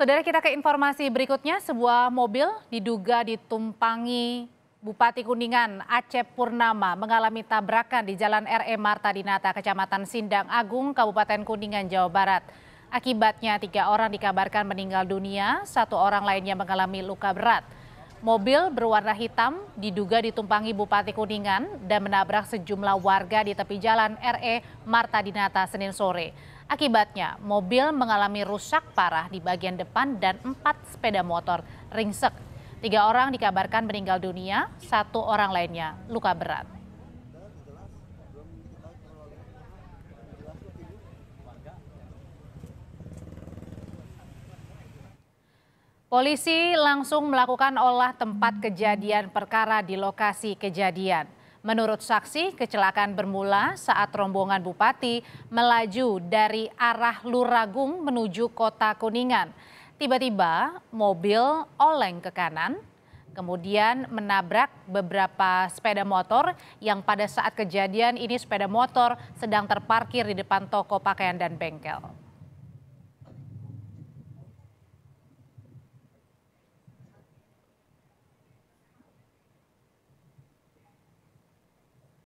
Saudara kita ke informasi berikutnya, sebuah mobil diduga ditumpangi Bupati Kuningan Acep Purnama mengalami tabrakan di Jalan RE Marta Dinata, Kecamatan Sindang Agung, Kabupaten Kuningan, Jawa Barat. Akibatnya tiga orang dikabarkan meninggal dunia, satu orang lainnya mengalami luka berat. Mobil berwarna hitam diduga ditumpangi Bupati Kuningan dan menabrak sejumlah warga di tepi jalan RE Marta Dinata Senin sore. Akibatnya, mobil mengalami rusak parah di bagian depan dan empat sepeda motor ringsek. Tiga orang dikabarkan meninggal dunia, satu orang lainnya luka berat. Polisi langsung melakukan olah tempat kejadian perkara di lokasi kejadian. Menurut saksi, kecelakaan bermula saat rombongan bupati melaju dari arah Luragung menuju kota Kuningan. Tiba-tiba mobil oleng ke kanan, kemudian menabrak beberapa sepeda motor yang pada saat kejadian ini sepeda motor sedang terparkir di depan toko pakaian dan bengkel.